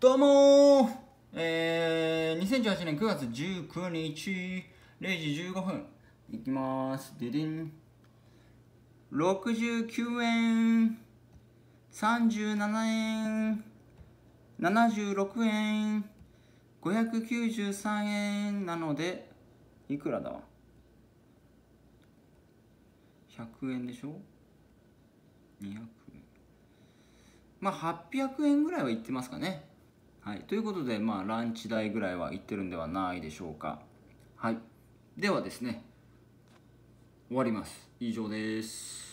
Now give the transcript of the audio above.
どうもえー、2018年9月19日0時15分いきますででん69円37円76円593円なのでいくらだわ100円でしょ200円まあ800円ぐらいはいってますかねはい、ということで、まあ、ランチ代ぐらいは行ってるんではないでしょうか。はい、ではですね、終わります。以上です。